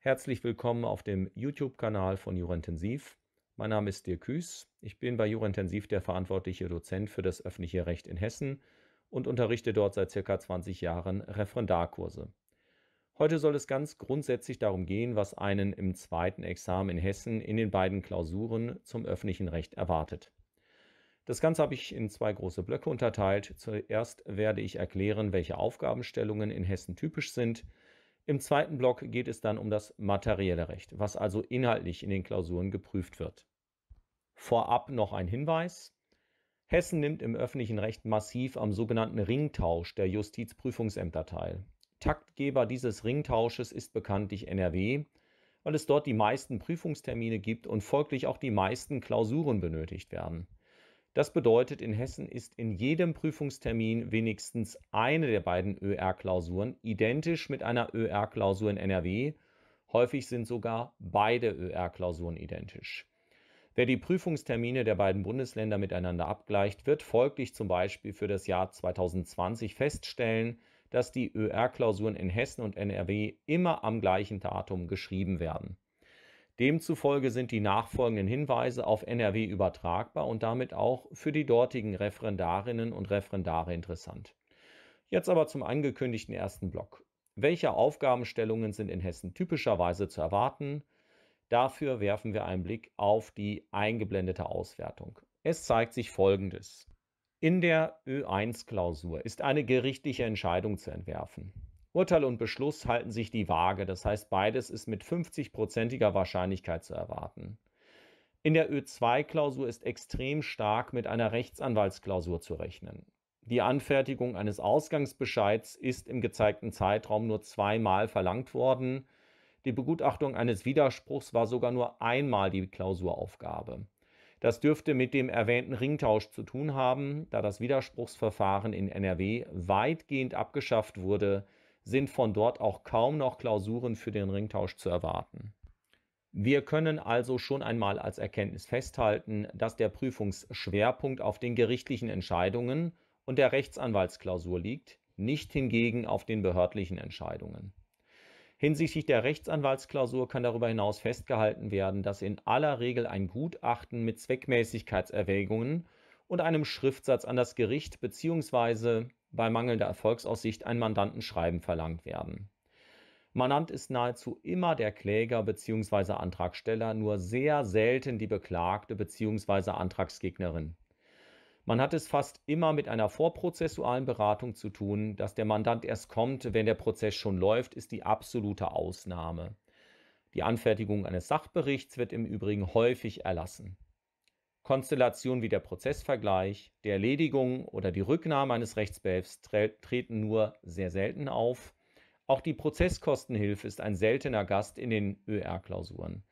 Herzlich willkommen auf dem YouTube-Kanal von Jurentensiv. Mein Name ist Dirk Küß. Ich bin bei Jurentensiv der verantwortliche Dozent für das öffentliche Recht in Hessen und unterrichte dort seit ca. 20 Jahren Referendarkurse. Heute soll es ganz grundsätzlich darum gehen, was einen im zweiten Examen in Hessen in den beiden Klausuren zum öffentlichen Recht erwartet. Das Ganze habe ich in zwei große Blöcke unterteilt. Zuerst werde ich erklären, welche Aufgabenstellungen in Hessen typisch sind. Im zweiten Block geht es dann um das materielle Recht, was also inhaltlich in den Klausuren geprüft wird. Vorab noch ein Hinweis. Hessen nimmt im öffentlichen Recht massiv am sogenannten Ringtausch der Justizprüfungsämter teil. Taktgeber dieses Ringtausches ist bekanntlich NRW, weil es dort die meisten Prüfungstermine gibt und folglich auch die meisten Klausuren benötigt werden. Das bedeutet, in Hessen ist in jedem Prüfungstermin wenigstens eine der beiden ÖR-Klausuren identisch mit einer ÖR-Klausur in NRW. Häufig sind sogar beide ÖR-Klausuren identisch. Wer die Prüfungstermine der beiden Bundesländer miteinander abgleicht, wird folglich zum Beispiel für das Jahr 2020 feststellen, dass die ÖR-Klausuren in Hessen und NRW immer am gleichen Datum geschrieben werden. Demzufolge sind die nachfolgenden Hinweise auf NRW übertragbar und damit auch für die dortigen Referendarinnen und Referendare interessant. Jetzt aber zum angekündigten ersten Block. Welche Aufgabenstellungen sind in Hessen typischerweise zu erwarten? Dafür werfen wir einen Blick auf die eingeblendete Auswertung. Es zeigt sich Folgendes. In der Ö1-Klausur ist eine gerichtliche Entscheidung zu entwerfen. Urteil und Beschluss halten sich die Waage, das heißt beides ist mit 50-prozentiger Wahrscheinlichkeit zu erwarten. In der Ö2-Klausur ist extrem stark mit einer Rechtsanwaltsklausur zu rechnen. Die Anfertigung eines Ausgangsbescheids ist im gezeigten Zeitraum nur zweimal verlangt worden. Die Begutachtung eines Widerspruchs war sogar nur einmal die Klausuraufgabe. Das dürfte mit dem erwähnten Ringtausch zu tun haben, da das Widerspruchsverfahren in NRW weitgehend abgeschafft wurde, sind von dort auch kaum noch Klausuren für den Ringtausch zu erwarten. Wir können also schon einmal als Erkenntnis festhalten, dass der Prüfungsschwerpunkt auf den gerichtlichen Entscheidungen und der Rechtsanwaltsklausur liegt, nicht hingegen auf den behördlichen Entscheidungen. Hinsichtlich der Rechtsanwaltsklausur kann darüber hinaus festgehalten werden, dass in aller Regel ein Gutachten mit Zweckmäßigkeitserwägungen und einem Schriftsatz an das Gericht bzw bei mangelnder Erfolgsaussicht ein Mandantenschreiben verlangt werden. Mandant ist nahezu immer der Kläger bzw. Antragsteller, nur sehr selten die Beklagte bzw. Antragsgegnerin. Man hat es fast immer mit einer vorprozessualen Beratung zu tun. Dass der Mandant erst kommt, wenn der Prozess schon läuft, ist die absolute Ausnahme. Die Anfertigung eines Sachberichts wird im Übrigen häufig erlassen. Konstellationen wie der Prozessvergleich, die Erledigung oder die Rücknahme eines Rechtsbehelfs tre treten nur sehr selten auf. Auch die Prozesskostenhilfe ist ein seltener Gast in den ÖR-Klausuren.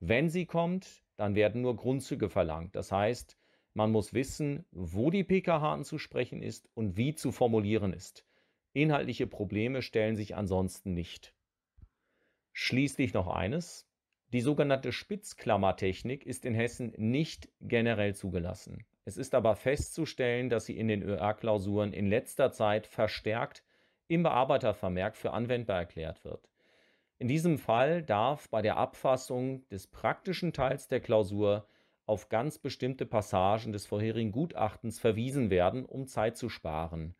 Wenn sie kommt, dann werden nur Grundzüge verlangt. Das heißt, man muss wissen, wo die PKH anzusprechen ist und wie zu formulieren ist. Inhaltliche Probleme stellen sich ansonsten nicht. Schließlich noch eines. Die sogenannte Spitzklammertechnik ist in Hessen nicht generell zugelassen. Es ist aber festzustellen, dass sie in den ÖR-Klausuren in letzter Zeit verstärkt im Bearbeitervermerk für anwendbar erklärt wird. In diesem Fall darf bei der Abfassung des praktischen Teils der Klausur auf ganz bestimmte Passagen des vorherigen Gutachtens verwiesen werden, um Zeit zu sparen.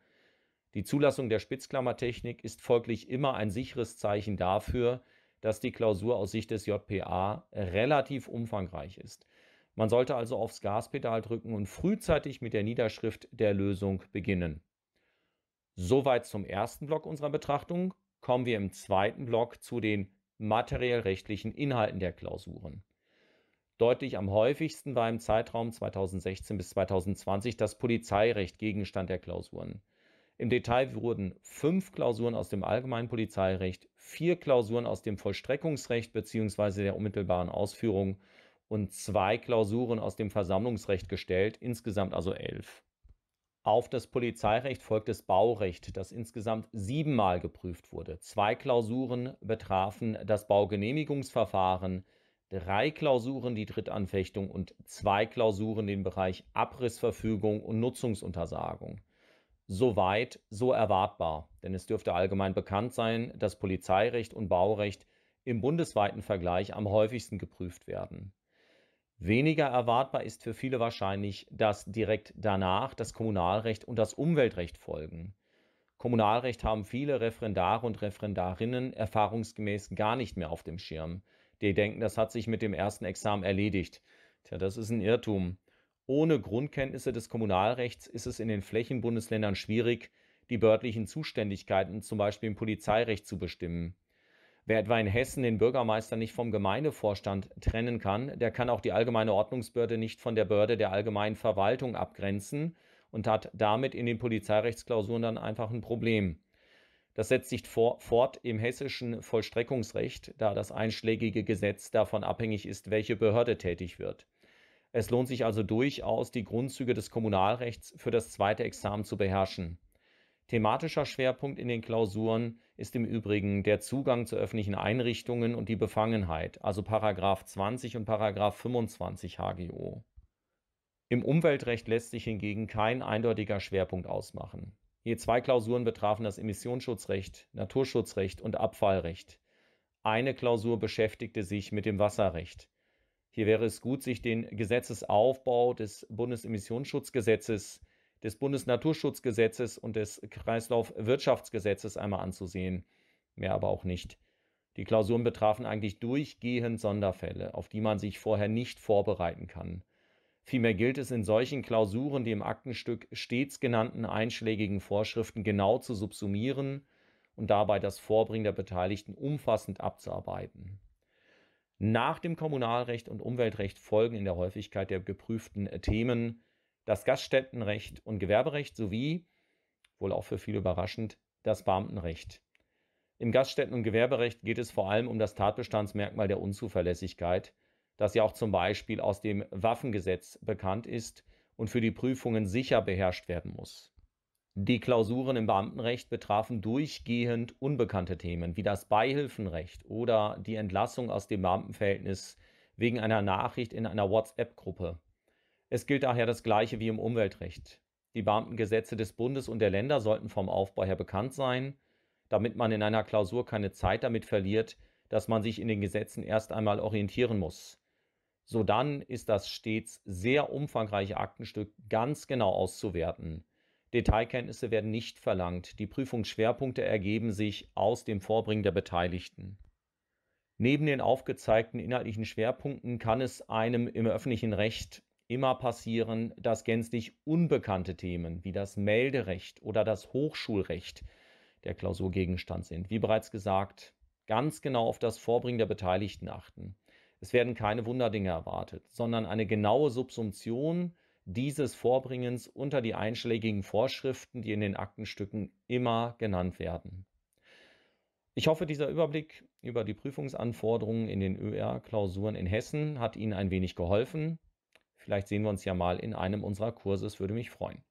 Die Zulassung der Spitzklammertechnik ist folglich immer ein sicheres Zeichen dafür, dass die Klausur aus Sicht des JPA relativ umfangreich ist. Man sollte also aufs Gaspedal drücken und frühzeitig mit der Niederschrift der Lösung beginnen. Soweit zum ersten Block unserer Betrachtung. Kommen wir im zweiten Block zu den materiell-rechtlichen Inhalten der Klausuren. Deutlich am häufigsten war im Zeitraum 2016 bis 2020 das Polizeirecht Gegenstand der Klausuren. Im Detail wurden fünf Klausuren aus dem allgemeinen Polizeirecht, vier Klausuren aus dem Vollstreckungsrecht bzw. der unmittelbaren Ausführung und zwei Klausuren aus dem Versammlungsrecht gestellt, insgesamt also elf. Auf das Polizeirecht folgt das Baurecht, das insgesamt siebenmal geprüft wurde. Zwei Klausuren betrafen das Baugenehmigungsverfahren, drei Klausuren die Drittanfechtung und zwei Klausuren den Bereich Abrissverfügung und Nutzungsuntersagung. So weit, so erwartbar, denn es dürfte allgemein bekannt sein, dass Polizeirecht und Baurecht im bundesweiten Vergleich am häufigsten geprüft werden. Weniger erwartbar ist für viele wahrscheinlich, dass direkt danach das Kommunalrecht und das Umweltrecht folgen. Kommunalrecht haben viele Referendare und Referendarinnen erfahrungsgemäß gar nicht mehr auf dem Schirm. Die denken, das hat sich mit dem ersten Examen erledigt. Tja, das ist ein Irrtum. Ohne Grundkenntnisse des Kommunalrechts ist es in den Flächenbundesländern schwierig, die örtlichen Zuständigkeiten zum Beispiel im Polizeirecht zu bestimmen. Wer etwa in Hessen den Bürgermeister nicht vom Gemeindevorstand trennen kann, der kann auch die allgemeine Ordnungsbehörde nicht von der Behörde der allgemeinen Verwaltung abgrenzen und hat damit in den Polizeirechtsklausuren dann einfach ein Problem. Das setzt sich vor, fort im hessischen Vollstreckungsrecht, da das einschlägige Gesetz davon abhängig ist, welche Behörde tätig wird. Es lohnt sich also durchaus, die Grundzüge des Kommunalrechts für das zweite Examen zu beherrschen. Thematischer Schwerpunkt in den Klausuren ist im Übrigen der Zugang zu öffentlichen Einrichtungen und die Befangenheit, also Paragraph 20 und Paragraph 25 HGO. Im Umweltrecht lässt sich hingegen kein eindeutiger Schwerpunkt ausmachen. Je zwei Klausuren betrafen das Emissionsschutzrecht, Naturschutzrecht und Abfallrecht. Eine Klausur beschäftigte sich mit dem Wasserrecht. Hier wäre es gut, sich den Gesetzesaufbau des Bundesemissionsschutzgesetzes, des Bundesnaturschutzgesetzes und des Kreislaufwirtschaftsgesetzes einmal anzusehen, mehr aber auch nicht. Die Klausuren betrafen eigentlich durchgehend Sonderfälle, auf die man sich vorher nicht vorbereiten kann. Vielmehr gilt es in solchen Klausuren die im Aktenstück stets genannten einschlägigen Vorschriften genau zu subsumieren und dabei das Vorbringen der Beteiligten umfassend abzuarbeiten. Nach dem Kommunalrecht und Umweltrecht folgen in der Häufigkeit der geprüften äh, Themen das Gaststättenrecht und Gewerberecht sowie, wohl auch für viele überraschend, das Beamtenrecht. Im Gaststätten- und Gewerberecht geht es vor allem um das Tatbestandsmerkmal der Unzuverlässigkeit, das ja auch zum Beispiel aus dem Waffengesetz bekannt ist und für die Prüfungen sicher beherrscht werden muss. Die Klausuren im Beamtenrecht betrafen durchgehend unbekannte Themen wie das Beihilfenrecht oder die Entlassung aus dem Beamtenverhältnis wegen einer Nachricht in einer WhatsApp-Gruppe. Es gilt daher das Gleiche wie im Umweltrecht. Die Beamtengesetze des Bundes und der Länder sollten vom Aufbau her bekannt sein, damit man in einer Klausur keine Zeit damit verliert, dass man sich in den Gesetzen erst einmal orientieren muss. Sodann ist das stets sehr umfangreiche Aktenstück ganz genau auszuwerten. Detailkenntnisse werden nicht verlangt. Die Prüfungsschwerpunkte ergeben sich aus dem Vorbringen der Beteiligten. Neben den aufgezeigten inhaltlichen Schwerpunkten kann es einem im öffentlichen Recht immer passieren, dass gänzlich unbekannte Themen wie das Melderecht oder das Hochschulrecht der Klausurgegenstand sind. Wie bereits gesagt, ganz genau auf das Vorbringen der Beteiligten achten. Es werden keine Wunderdinge erwartet, sondern eine genaue Subsumption dieses Vorbringens unter die einschlägigen Vorschriften, die in den Aktenstücken immer genannt werden. Ich hoffe, dieser Überblick über die Prüfungsanforderungen in den ÖR-Klausuren in Hessen hat Ihnen ein wenig geholfen. Vielleicht sehen wir uns ja mal in einem unserer Kurse, es würde mich freuen.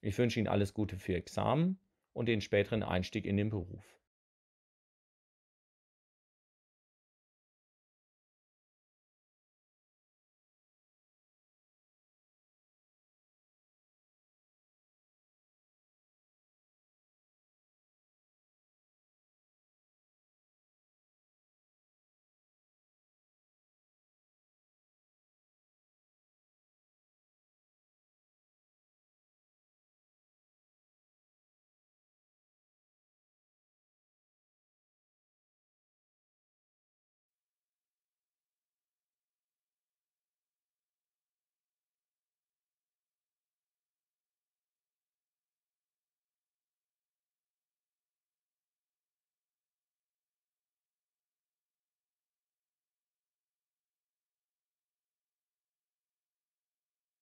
Ich wünsche Ihnen alles Gute für Ihr Examen und den späteren Einstieg in den Beruf.